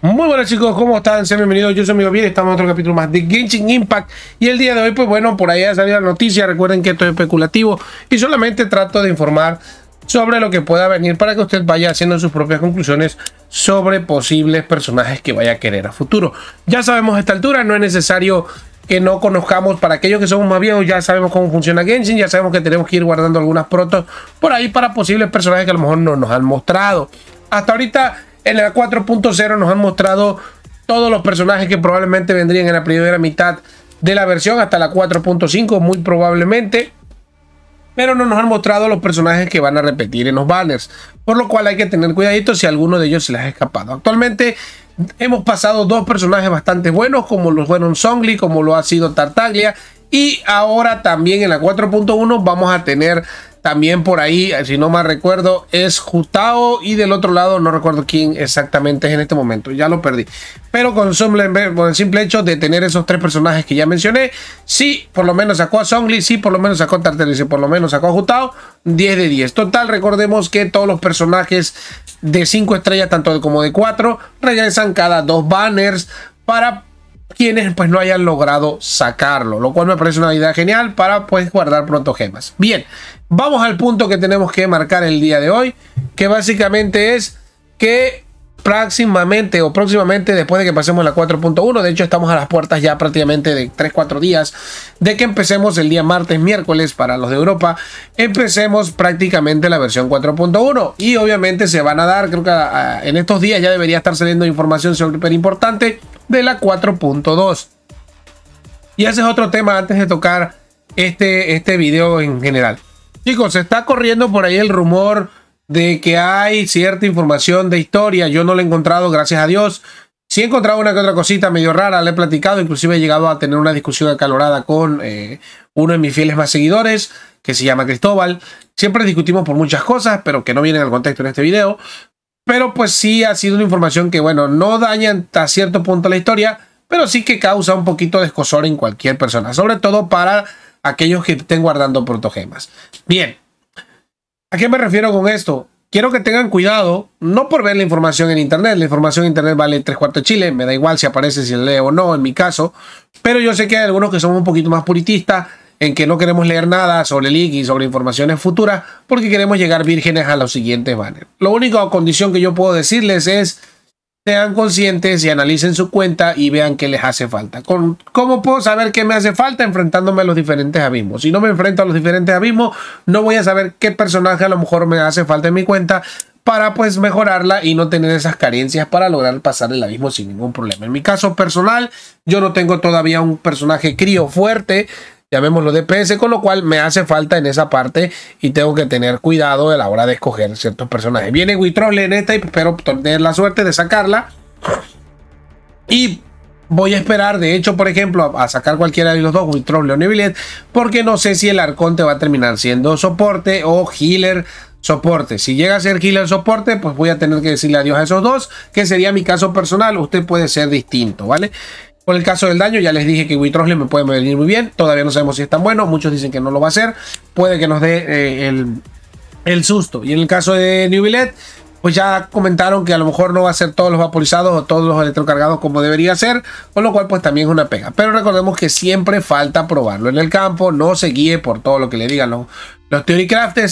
Muy buenas chicos, ¿cómo están? Sean bienvenidos, yo soy Amigo Bien, estamos en otro capítulo más de Genshin Impact Y el día de hoy, pues bueno, por ahí ha salido la noticia, recuerden que esto es especulativo Y solamente trato de informar sobre lo que pueda venir para que usted vaya haciendo sus propias conclusiones sobre posibles personajes que vaya a querer a futuro Ya sabemos a esta altura, no es necesario que no conozcamos, para aquellos que somos más viejos ya sabemos cómo funciona Genshin, ya sabemos que tenemos que ir guardando algunas protos por ahí para posibles personajes que a lo mejor no nos han mostrado. Hasta ahorita en la 4.0 nos han mostrado todos los personajes que probablemente vendrían en la primera mitad de la versión, hasta la 4.5 muy probablemente. Pero no nos han mostrado los personajes que van a repetir en los banners. Por lo cual hay que tener cuidadito si alguno de ellos se les ha escapado. Actualmente hemos pasado dos personajes bastante buenos, como los fueron Songli, como lo ha sido Tartaglia. Y ahora también en la 4.1 vamos a tener también por ahí, si no mal recuerdo, es Jutao. Y del otro lado, no recuerdo quién exactamente es en este momento. Ya lo perdí. Pero con el simple hecho de tener esos tres personajes que ya mencioné, sí, por lo menos sacó a Songli, sí, por lo menos sacó a Tartelis por lo menos sacó a Jutao, 10 de 10. Total, recordemos que todos los personajes de 5 estrellas, tanto de como de 4, regresan cada dos banners para quienes pues no hayan logrado sacarlo, lo cual me parece una idea genial para pues guardar pronto gemas. Bien, vamos al punto que tenemos que marcar el día de hoy, que básicamente es que próximamente o próximamente después de que pasemos la 4.1, de hecho estamos a las puertas ya prácticamente de 3-4 días de que empecemos el día martes, miércoles para los de Europa, empecemos prácticamente la versión 4.1 y obviamente se van a dar, creo que en estos días ya debería estar saliendo información súper importante de la 4.2. Y ese es otro tema antes de tocar este, este video en general. Chicos, se está corriendo por ahí el rumor de que hay cierta información de historia. Yo no la he encontrado, gracias a Dios. si he encontrado una que otra cosita medio rara, le he platicado, inclusive he llegado a tener una discusión acalorada con eh, uno de mis fieles más seguidores, que se llama Cristóbal. Siempre discutimos por muchas cosas, pero que no vienen al contexto en este video. Pero pues sí ha sido una información que, bueno, no daña hasta cierto punto la historia, pero sí que causa un poquito de escosor en cualquier persona, sobre todo para aquellos que estén guardando protogemas. Bien, ¿a qué me refiero con esto? Quiero que tengan cuidado, no por ver la información en internet, la información en internet vale tres cuartos de chile, me da igual si aparece, si la leo o no, en mi caso, pero yo sé que hay algunos que son un poquito más puritistas en que no queremos leer nada sobre leak y sobre informaciones futuras porque queremos llegar vírgenes a los siguientes banners. La única condición que yo puedo decirles es sean conscientes y analicen su cuenta y vean qué les hace falta. Con, ¿Cómo puedo saber qué me hace falta? Enfrentándome a los diferentes abismos. Si no me enfrento a los diferentes abismos, no voy a saber qué personaje a lo mejor me hace falta en mi cuenta para pues mejorarla y no tener esas carencias para lograr pasar el abismo sin ningún problema. En mi caso personal, yo no tengo todavía un personaje crío fuerte, llamémoslo DPS, con lo cual me hace falta en esa parte y tengo que tener cuidado a la hora de escoger ciertos personajes. Viene Witrole en esta y espero tener la suerte de sacarla. Y voy a esperar, de hecho, por ejemplo, a, sacar cualquiera de los dos, Witrole o Nevilet. porque no sé si el Arconte va a terminar siendo soporte o healer soporte. Si llega a ser healer soporte, pues voy a tener que decirle adiós a esos dos, que sería mi caso personal. Usted puede ser distinto, ¿vale? Con el caso del daño, ya les dije que Witrosle me puede venir muy bien. Todavía no sabemos si es tan bueno. Muchos dicen que no lo va a hacer. Puede que nos dé eh, el, susto. Y en el caso de New Billet, pues ya comentaron que a lo mejor no va a ser todos los vaporizados o todos los electrocargados como debería ser, con lo cual pues también es una pega. Pero recordemos que siempre falta probarlo en el campo, no se guíe por todo lo que le digan los, los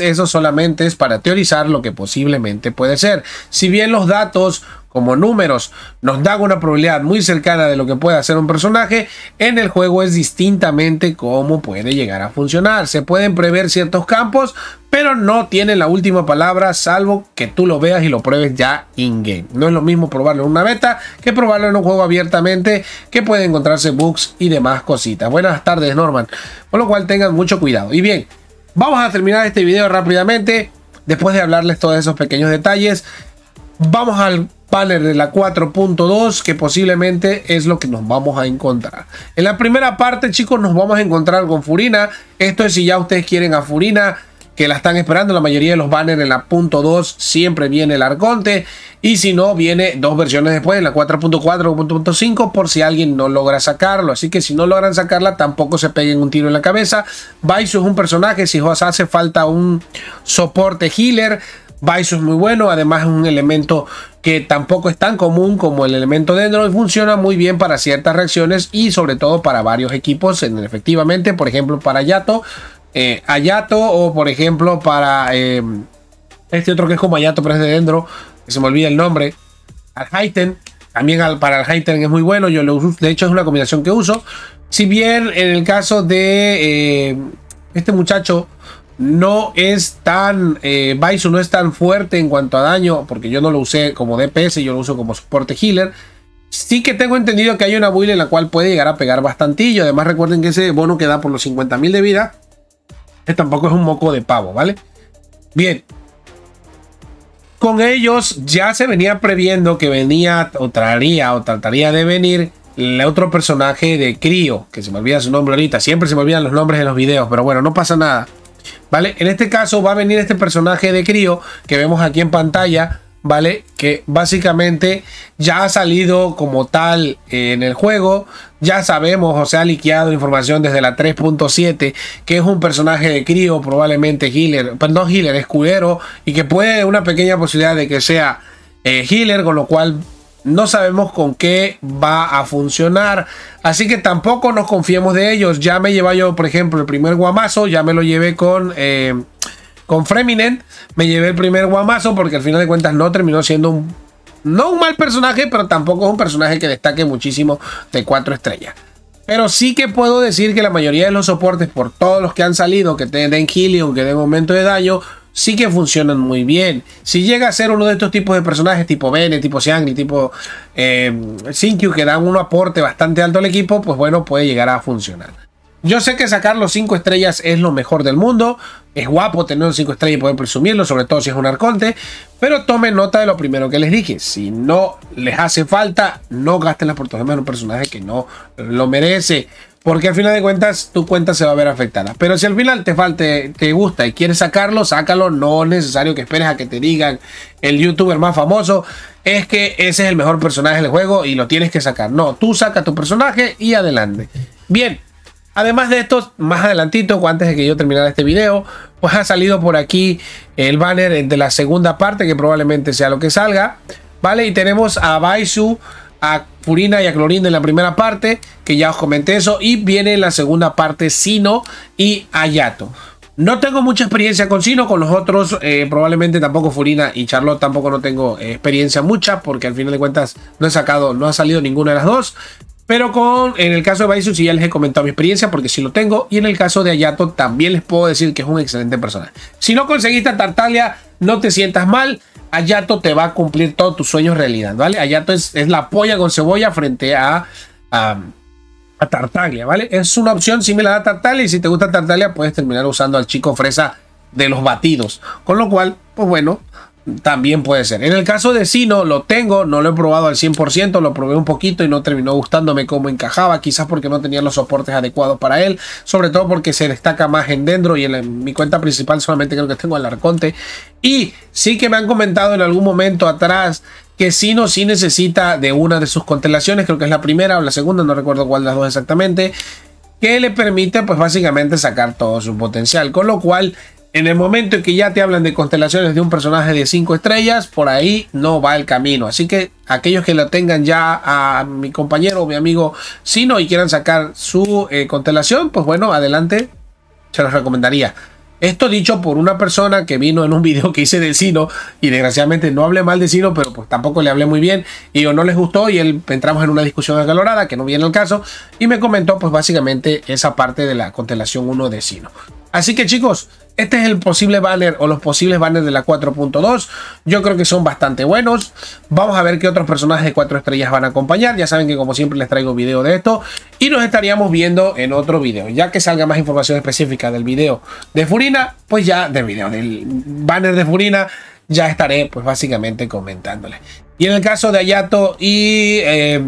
eso solamente es para teorizar lo que posiblemente puede ser. Si bien los datos como números nos dan una probabilidad muy cercana de lo que puede hacer un personaje, en el juego es distintamente cómo puede llegar a funcionar. Se pueden prever ciertos campos, pero no tiene la última palabra salvo que tú lo veas y lo pruebes ya in-game. No es lo mismo probarlo en una beta que probarlo en un juego abiertamente que puede encontrarse bugs y demás cositas. Buenas tardes Norman, con lo cual tengan mucho cuidado. Y bien, vamos a terminar este video rápidamente después de hablarles todos esos pequeños detalles. Vamos al banner de la 4.2 que posiblemente es lo que nos vamos a encontrar. En la primera parte chicos nos vamos a encontrar con Furina. Esto es si ya ustedes quieren a Furina que la están esperando. La mayoría de los banners en la punto .2 siempre viene el Arconte. Y si no, viene dos versiones después, en la 4.4 4.5, por si alguien no logra sacarlo. Así que si no logran sacarla, tampoco se peguen un tiro en la cabeza. vice es un personaje, si os hace falta un soporte healer, Bison es muy bueno, además es un elemento que tampoco es tan común como el elemento Dendro y funciona muy bien para ciertas reacciones y sobre todo para varios equipos, efectivamente, por ejemplo para Yato, eh, Ayato o por ejemplo para eh, este otro que es como yato pero es de Dendro, que se me olvida el nombre, Alhaiten, también al, para Alhaiten es muy bueno, yo lo uso, de hecho es una combinación que uso, si bien en el caso de eh, este muchacho, no es tan, eh, no es tan fuerte en cuanto a daño, porque yo no lo usé como DPS, yo lo uso como soporte healer. Sí que tengo entendido que hay una build en la cual puede llegar a pegar bastantillo. Además recuerden que ese bono que da por los 50.000 de vida, que este tampoco es un moco de pavo, ¿vale? Bien. Con ellos ya se venía previendo que venía o traería o trataría de venir el otro personaje de Crío, que se me olvida su nombre ahorita. Siempre se me olvidan los nombres en los videos, pero bueno, no pasa nada. ¿Vale? En este caso va a venir este personaje de crío que vemos aquí en pantalla, ¿vale? Que básicamente ya ha salido como tal eh, en el juego, ya sabemos o sea ha liqueado información desde la 3.7 que es un personaje de crío, probablemente healer, perdón, pues healer, escudero y que puede una pequeña posibilidad de que sea eh, healer, con lo cual no sabemos con qué va a funcionar. Así que tampoco nos confiemos de ellos. Ya me lleva yo, por ejemplo, el primer guamazo. Ya me lo llevé con... Eh, con me llevé el primer guamazo porque al final de cuentas no terminó siendo un no un mal personaje, pero tampoco es un personaje que destaque muchísimo de cuatro estrellas. Pero sí que puedo decir que la mayoría de los soportes, por todos los que han salido, que te den que den momento de daño, sí que funcionan muy bien. Si llega a ser uno de estos tipos de personajes, tipo Bene, tipo Xiangli, tipo eh, Sinkyu, que dan un aporte bastante alto al equipo, pues bueno, puede llegar a funcionar. Yo sé que sacar los 5 estrellas es lo mejor del mundo. Es guapo tener un 5 estrellas y poder presumirlo, sobre todo si es un arconte. Pero tomen nota de lo primero que les dije. Si no les hace falta, no gasten las por de un personaje que no lo merece. Porque al final de cuentas tu cuenta se va a ver afectada. Pero si al final te falta, te gusta y quieres sacarlo, sácalo. No es necesario que esperes a que te digan el youtuber más famoso es que ese es el mejor personaje del juego y lo tienes que sacar. No, tú saca tu personaje y adelante. Bien, además de esto, más adelantito, antes de que yo terminara este video, pues ha salido por aquí el banner de la segunda parte que probablemente sea lo que salga. Vale, y tenemos a Baisu a furina y a Clorinda en la primera parte, que ya os comenté eso, y viene la segunda parte Sino y Ayato. No tengo mucha experiencia con Sino, con los otros eh, probablemente tampoco Furina y Charlotte tampoco no tengo eh, experiencia mucha, porque al final de cuentas no he sacado, no ha salido ninguna de las dos. Pero con, en el caso de Baisu sí ya les he comentado mi experiencia porque sí lo tengo. Y en el caso de Ayato también les puedo decir que es un excelente personaje. Si no conseguiste a Tartaglia, no te sientas mal. Ayato te va a cumplir todos tus sueños realidad, ¿vale? Ayato es, es la polla con cebolla frente a, a, a, Tartaglia, ¿vale? Es una opción similar a Tartaglia y si te gusta Tartaglia puedes terminar usando al chico fresa de los batidos. Con lo cual, pues bueno, también puede ser. En el caso de Sino, lo tengo, no lo he probado al 100%, lo probé un poquito y no terminó gustándome cómo encajaba, quizás porque no tenía los soportes adecuados para él, sobre todo porque se destaca más en Dendro y en, mi cuenta principal solamente creo que tengo al Arconte. Y sí que me han comentado en algún momento atrás que Sino sí necesita de una de sus constelaciones, creo que es la primera o la segunda, no recuerdo cuál de las dos exactamente que le permite pues básicamente sacar todo su potencial, con lo cual en el momento en que ya te hablan de constelaciones de un personaje de 5 estrellas, por ahí no va el camino. Así que aquellos que lo tengan ya a mi compañero o mi amigo Sino y quieran sacar su eh, constelación, pues bueno, adelante, se los recomendaría. Esto dicho por una persona que vino en un video que hice de Sino y desgraciadamente no hablé mal de Sino, pero pues tampoco le hablé muy bien y no les gustó y él, entramos en una discusión acalorada que no viene al caso y me comentó pues básicamente esa parte de la constelación 1 de Sino. Así que chicos, este es el posible banner o los posibles banners de la 4.2. Yo creo que son bastante buenos. Vamos a ver qué otros personajes de 4 estrellas van a acompañar. Ya saben que como siempre les traigo video de esto. Y nos estaríamos viendo en otro video. Ya que salga más información específica del video de Furina, pues ya del video del banner de Furina ya estaré pues básicamente comentándole. Y en el caso de Hayato y, eh,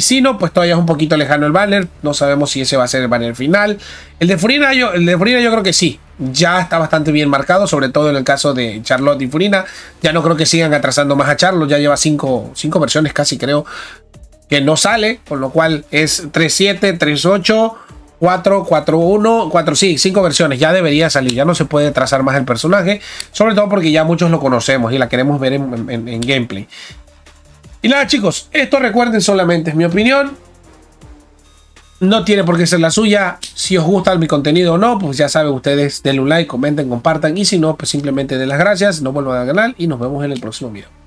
Sino, pues todavía es un poquito lejano el banner. No sabemos si ese va a ser el banner final. El de Furina yo, el de Furina yo creo que sí ya está bastante bien marcado, sobre todo en el caso de Charlotte y Furina. Ya no creo que sigan atrasando más a Charlotte, ya lleva cinco, versiones casi creo que no sale, con lo cual es 3.7, 3.8, 4, 4, 1, 4, sí, 5 versiones, ya debería salir, ya no se puede trazar más el personaje, sobre todo porque ya muchos lo conocemos y la queremos ver en, en gameplay. Y nada chicos, esto recuerden solamente es mi opinión, no tiene por qué ser la suya. Si os gusta mi contenido o no, pues ya saben ustedes, denle un like, comenten, compartan. Y si no, pues simplemente den las gracias, no vuelvan al canal y nos vemos en el próximo video.